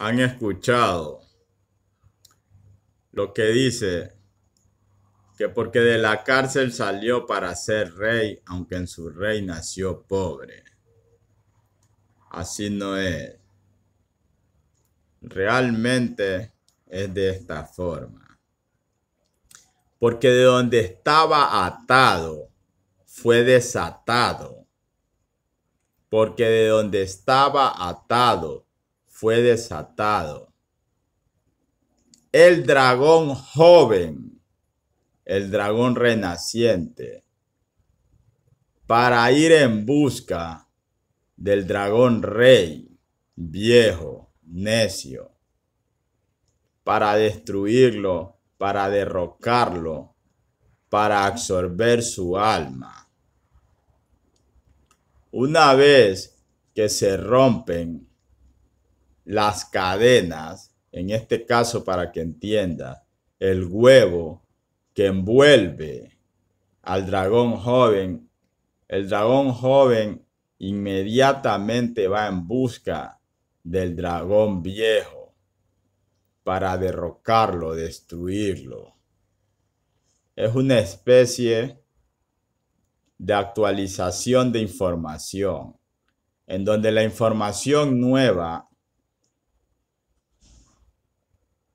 han escuchado lo que dice que porque de la cárcel salió para ser rey, aunque en su rey nació pobre. Así no es. Realmente es de esta forma. Porque de donde estaba atado, fue desatado. Porque de donde estaba atado, fue desatado. El dragón joven, el dragón renaciente, para ir en busca del dragón rey, viejo, necio, para destruirlo, para derrocarlo, para absorber su alma. Una vez que se rompen las cadenas, en este caso para que entienda, el huevo que envuelve al dragón joven, el dragón joven inmediatamente va en busca del dragón viejo para derrocarlo, destruirlo. Es una especie de actualización de información, en donde la información nueva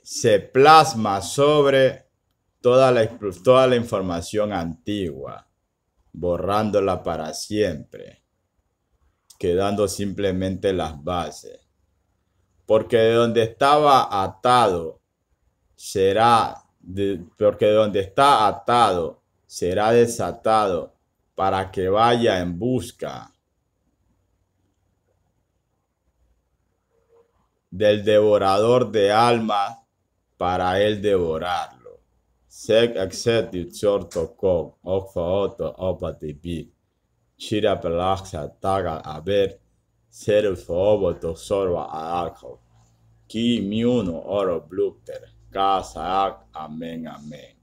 se plasma sobre toda la, toda la información antigua, borrándola para siempre, quedando simplemente las bases. Porque de donde estaba atado será, porque donde está atado será desatado para que vaya en busca del devorador de almas para él devorarlo. Sec accepti chorto com, de bi. Chira pelaxa taga ver, ser foboto sorba alco. Ki miuno oro blupter, casa ac, amén, amén.